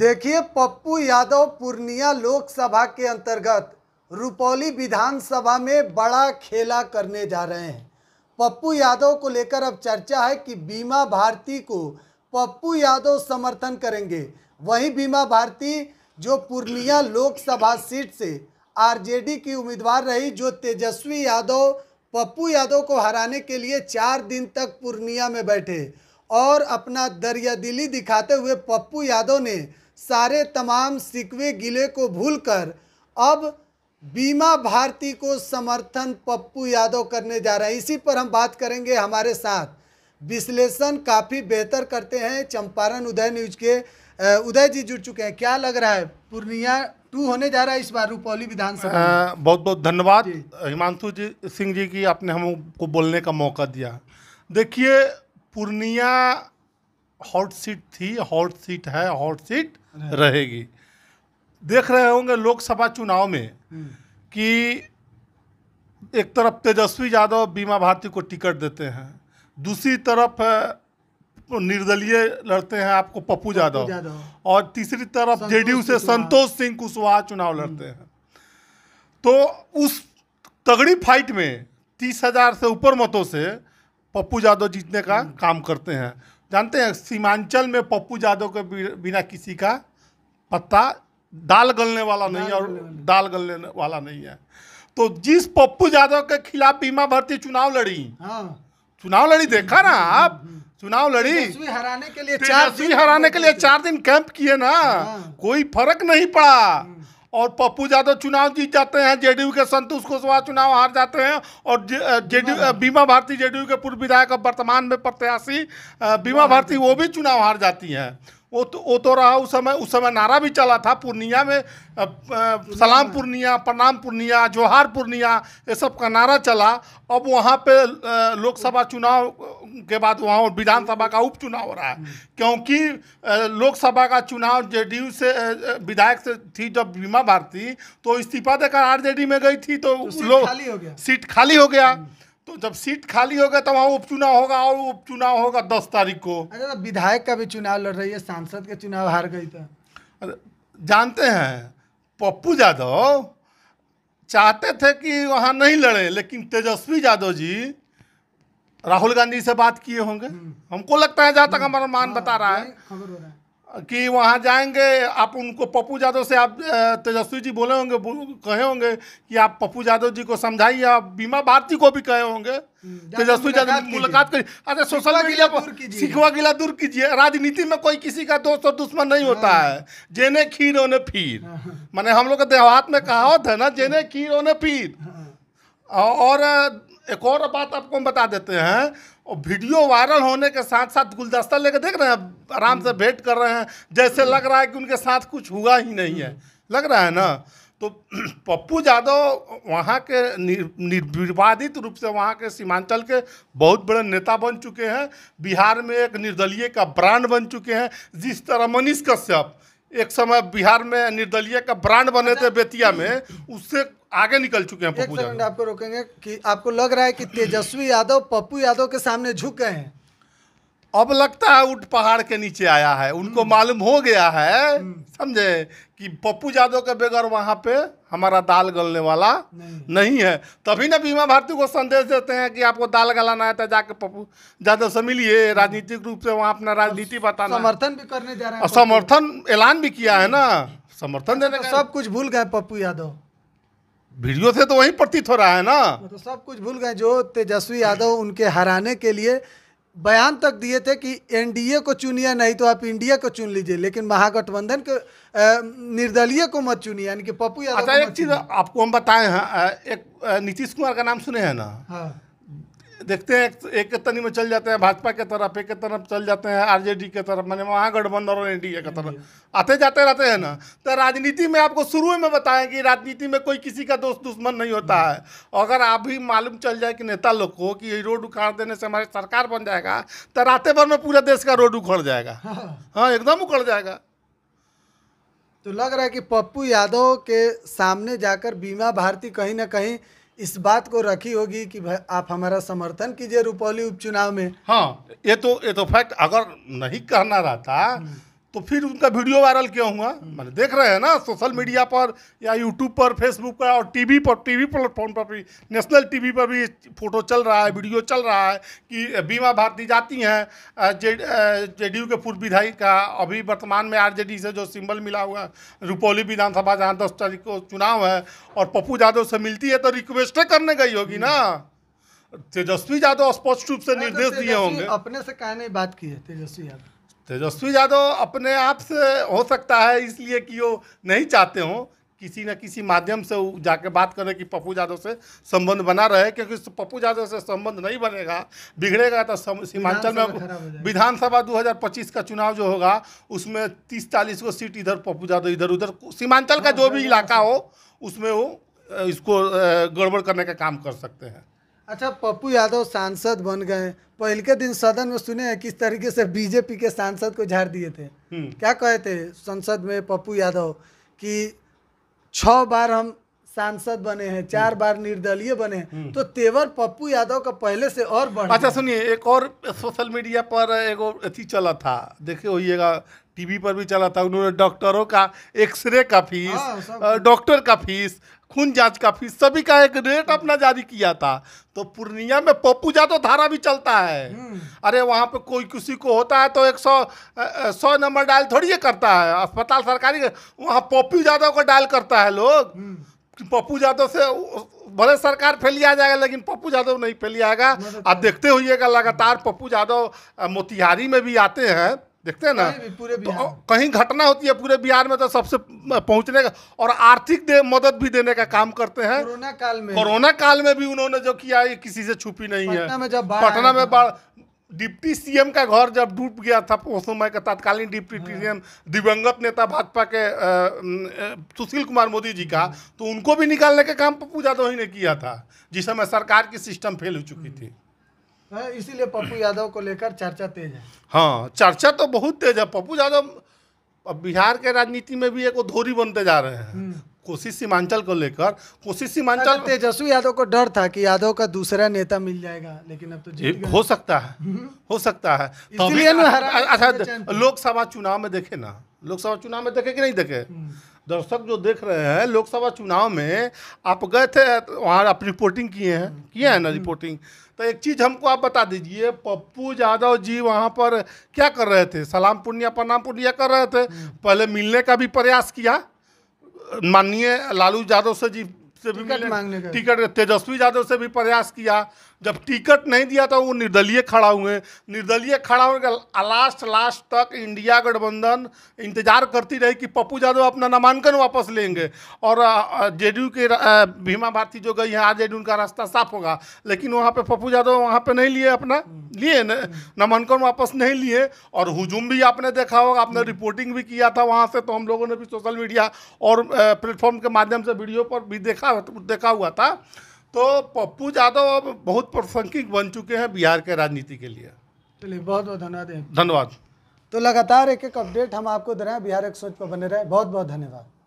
देखिए पप्पू यादव पूर्णिया लोकसभा के अंतर्गत रुपौली विधानसभा में बड़ा खेला करने जा रहे हैं पप्पू यादव को लेकर अब चर्चा है कि बीमा भारती को पप्पू यादव समर्थन करेंगे वहीं बीमा भारती जो पूर्णिया लोकसभा सीट से आरजेडी की उम्मीदवार रही जो तेजस्वी यादव पप्पू यादव को हराने के लिए चार दिन तक पूर्णिया में बैठे और अपना दिली दिखाते हुए पप्पू यादव ने सारे तमाम सिकवे गिले को भूलकर अब बीमा भारती को समर्थन पप्पू यादव करने जा रहे हैं इसी पर हम बात करेंगे हमारे साथ विश्लेषण काफ़ी बेहतर करते हैं चंपारण उदय न्यूज के उदय जी जुड़ चुके हैं क्या लग रहा है पूर्णिया टू होने जा रहा है इस बार रुपौली विधानसभा बहुत बहुत धन्यवाद हिमांशु जी सिंह जी की आपने हमको बोलने का मौका दिया देखिए पूर्णिया हॉट सीट थी हॉट सीट है हॉट सीट रहेगी देख रहे होंगे लोकसभा चुनाव में हम्म। कि एक तरफ तेजस्वी यादव बीमा भारती को टिकट देते हैं दूसरी तरफ निर्दलीय लड़ते हैं आपको पप्पू यादव और तीसरी तरफ जेडीयू से संतोष सिंह कुशवाहा चुनाव हम्म। लड़ते हैं तो उस तगड़ी फाइट में तीस हजार से ऊपर मतों से पप्पू यादव जीतने का हम्म। काम करते हैं जानते हैं सीमांचल में पप्पू यादव के बिना किसी का पत्ता दाल गलने वाला नहीं है और दाल गलने वाला नहीं है तो जिस पप्पू यादव के खिलाफ बीमा भर्ती चुनाव लड़ी हाँ। चुनाव लड़ी देखा ना हम्म, आप हम्म, हम्म। चुनाव लड़ी हराने के लिए चार हराने के लिए चार दिन कैंप किए ना हाँ। कोई फर्क नहीं पड़ा और पप्पू यादव चुनाव जीत जाते हैं जेडीयू के संतोष कुशवाहा चुनाव हार जाते हैं और जेडीयू बीमा भारती जेडीयू के पूर्व विधायक अब वर्तमान में प्रत्याशी बीमा भारती वो भी चुनाव हार जाती हैं वो तो वो तो रहा उस समय उस समय नारा भी चला था पूर्णिया में आ, सलाम पूर्णिया प्रणाम पूर्णिया जोहार पूर्णिया ये सब का नारा चला अब वहाँ पे लोकसभा चुनाव के बाद वहाँ विधानसभा का उपचुनाव हो रहा है क्योंकि लोकसभा का चुनाव जेडीयू से विधायक से थी जब बीमा भारती तो इस्तीफा देकर आरजेडी में गई थी तो, तो सीट खाली हो गया सीट खाली हो गया हम्म। तो जब सीट खाली हो गया तो वहाँ उपचुनाव होगा और उपचुनाव होगा दस तारीख को अरे अच्छा, तो विधायक का भी चुनाव लड़ रही है सांसद के चुनाव हार गई था तो। जानते हैं पप्पू यादव चाहते थे कि वहाँ नहीं लड़े लेकिन तेजस्वी यादव जी राहुल गांधी से बात किए होंगे हम्म। हमको लगता है जहाँ तक हमारा मान हाँ, बता रहा है कि वहाँ जाएंगे आप उनको पप्पू यादव से आप तेजस्वी जी बोले होंगे कहे होंगे कि आप पप्पू यादव जी को समझाइए आप बीमा भारती को भी कहे होंगे हम्म, तेजस्वी यादव मुलाकात करिए अरे सोशल मीडिया पर सिखवा गिला दूर कीजिए राजनीति में कोई किसी का दोस्त और दुश्मन नहीं होता हाँ। है जेने खीर होने फिर हाँ, मैंने हम लोग के देहात में कहावत है ना जेने खीर होने फिर और एक और बात आपको हम बता देते हैं और वीडियो वायरल होने के साथ साथ गुलदस्ता लेकर देख रहे हैं आराम से हम्म। भेंट कर रहे हैं जैसे लग रहा है कि उनके साथ कुछ हुआ ही नहीं है हम्म। लग रहा है ना तो पप्पू यादव वहाँ के निर्विवादित रूप से वहाँ के सीमांचल के बहुत बड़े नेता बन चुके हैं बिहार में एक निर्दलीय का ब्रांड बन चुके हैं जिस तरह मनीष कश्यप एक समय बिहार में निर्दलीय का ब्रांड बने थे अच्छा। बेतिया में उससे आगे निकल चुके हैं पप्पू यादव आपको रोकेंगे कि आपको लग रहा है कि तेजस्वी यादव पप्पू यादव के सामने झुक गए हैं अब लगता है उठ पहाड़ के नीचे आया है उनको हम्म। मालूम हो गया है हम्म। समझे कि पप्पू यादव के बगैर वहाँ पे हमारा दाल गलने वाला नहीं, नहीं है तभी ना बीमा भारती को संदेश देते हैं कि आपको दाल गलाना है तो जाके पप्पू यादव से मिलिए हम्म। राजनीतिक रूप से वहाँ अपना राजनीति बताना समर्थन भी करने जा रहे हैं समर्थन ऐलान भी किया है ना समर्थन देने तो का सब कुछ भूल गए पप्पू यादव वीडियो से तो वही प्रतीत हो रहा है ना तो सब कुछ भूल गए जो तेजस्वी यादव उनके हराने के लिए बयान तक दिए थे कि एनडीए को चुनिए नहीं तो आप इंडिया को चुन लीजिए लेकिन महागठबंधन के निर्दलीय को मत चुनिए यानी कि पप्पू यादव अच्छा, एक चीज़ आपको हम बताए हैं हाँ, एक नीतीश कुमार का नाम सुने हैं ना हाँ देखते हैं एक के तनी में चल जाते हैं भाजपा के तरफ एक के तरफ चल जाते हैं आरजेडी के तरफ मैंने वहाँ गठबंधन और एन के तरफ आते जाते रहते हैं ना तो राजनीति में आपको शुरू में बताएं कि राजनीति में कोई किसी का दोस्त दुश्मन नहीं होता है अगर आप भी मालूम चल जाए कि नेता लोग को कि रोड उखाड़ देने से हमारी सरकार बन जाएगा तो रातें भर में पूरा देश का रोड उखड़ जाएगा हाँ।, हाँ एकदम उखड़ जाएगा तो लग रहा है कि पप्पू यादव के सामने जाकर बीमा भारती कहीं ना कहीं इस बात को रखी होगी कि भाई आप हमारा समर्थन कीजिए रुपौली उपचुनाव में हाँ ये तो ये तो फैक्ट अगर नहीं कहना रहता हम्म। तो फिर उनका वीडियो वायरल क्यों हुआ मैंने देख रहे हैं ना सोशल मीडिया पर या यूट्यूब पर फेसबुक पर और टीवी पर टीवी प्लेटफॉर्म पर भी नेशनल टीवी पर भी फोटो चल रहा है वीडियो चल रहा है कि बीमा भारती जाती हैं जे जे के पूर्व विधायक का अभी वर्तमान में आरजेडी से जो सिंबल मिला हुआ रुपौली विधानसभा जहाँ दस तारीख को चुनाव है और पप्पू यादव से मिलती है तो रिक्वेस्टें तो करने गई होगी ना तेजस्वी यादव स्पष्ट रूप से तो निर्देश दिए होंगे अपने से कहने बात की है तेजस्वी यादव तेजस्वी यादव अपने आप से हो सकता है इसलिए कि वो नहीं चाहते हों किसी न किसी माध्यम से जाके बात करें कि पप्पू यादव से संबंध बना रहे क्योंकि पप्पू यादव से संबंध नहीं बनेगा बिगड़ेगा तो सीमांचल में विधानसभा 2025 का चुनाव जो होगा उसमें 30-40 को सीट इधर पप्पू यादव इधर उधर सीमांचल का हाँ, जो भी इलाका हो उसमें वो इसको गड़बड़ करने का काम कर सकते हैं अच्छा पप्पू यादव सांसद बन गए पहले के दिन सदन में सुने हैं किस तरीके से बीजेपी के सांसद को झाड़ दिए थे हम्म। क्या कहे थे संसद में पप्पू यादव कि छ बार हम सांसद बने हैं चार बार निर्दलीय बने हैं हम्म। तो तेवर पप्पू यादव का पहले से और बढ़ अच्छा सुनिए एक और सोशल मीडिया पर एगो अथी चला था देखे होइएगा टीवी पर भी चला था उन्होंने डॉक्टरों का एक्सरे का फीस हाँ, डॉक्टर का फीस खून जांच का फीस सभी का एक रेट हम्म। अपना जारी किया था तो पूर्णिया में पप्पू जादव धारा भी चलता है हम्म। अरे वहाँ पे कोई किसी को होता है तो एक सौ सौ नंबर डायल थोड़ी करता है अस्पताल सरकारी वहाँ पप्पू जादव को डायल करता है लोग कि पप्पू यादव से भले सरकार फैलिया जाएगा लेकिन पप्पू यादव नहीं फैलियाएगा आप देखते होइएगा लगातार पप्पू यादव मोतिहारी में भी आते हैं देखते हैं ना पूरे तो कहीं घटना होती है पूरे बिहार में तो सबसे पहुंचने का और आर्थिक मदद भी देने का काम करते हैं कोरोना काल में कोरोना काल में भी उन्होंने जो किया ये किसी से छुपी नहीं है पटना में जब पटना में डिप्टी सीएम का घर जब डूब गया था उस समय का तत्कालीन डिप्टी हाँ। सीएम दिवंगत नेता भाजपा के सुशील कुमार मोदी जी का हाँ। तो उनको भी निकालने का काम पप्पू यादव तो ही ने किया था जिस समय सरकार की सिस्टम फेल हो चुकी थी हाँ। इसीलिए पप्पू यादव को लेकर चर्चा तेज है हाँ चर्चा तो बहुत तेज है पप्पू यादव अब बिहार के राजनीति में भी एक धोरी बनते जा रहे हैं हम्म। कोशिश सीमांचल को लेकर कोशिश सीमांचल तेजस्वी यादव को डर था कि यादव का दूसरा नेता मिल जाएगा लेकिन अब तो हो सकता है हम्म। हो सकता है इसलिए अच्छा लोकसभा चुनाव में देखे ना लोकसभा चुनाव में देखे कि नहीं देखे हम्म। दर्शक जो देख रहे हैं लोकसभा चुनाव में आप गए थे वहाँ आप रिपोर्टिंग किए हैं हम्म। किए हैं ना रिपोर्टिंग तो एक चीज़ हमको आप बता दीजिए पप्पू यादव जी वहाँ पर क्या कर रहे थे सलाम पुनिया प्रणाम पुनिया कर रहे थे पहले मिलने का भी प्रयास किया माननीय लालू यादव से जी से भी टिकट मांगने टिकट तेजस्वी यादव से भी प्रयास किया जब टिकट नहीं दिया था वो निर्दलीय खड़ा हुए निर्दलीय खड़ा होने लास्ट लास्ट तक इंडिया गठबंधन इंतजार करती रही कि पप्पू यादव अपना नामांकन वापस लेंगे और जे के भीमा भारती जो गई है आज जेडीयू उनका रास्ता साफ होगा लेकिन वहाँ पे पप्पू यादव वहाँ पे नहीं लिए अपना लिए नामांकन वापस नहीं लिए और हुजूम भी आपने देखा होगा आपने रिपोर्टिंग भी किया था वहाँ से तो हम लोगों ने भी सोशल मीडिया और प्लेटफॉर्म के माध्यम से वीडियो पर भी देखा देखा हुआ था तो पप्पू यादव अब बहुत प्रासंगिक बन चुके हैं बिहार के राजनीति के लिए चलिए बहुत बहुत धन्यवाद धन्यवाद तो लगातार एक एक अपडेट हम आपको दे रहे हैं बिहार एक सोच पर बने रहे बहुत बहुत धन्यवाद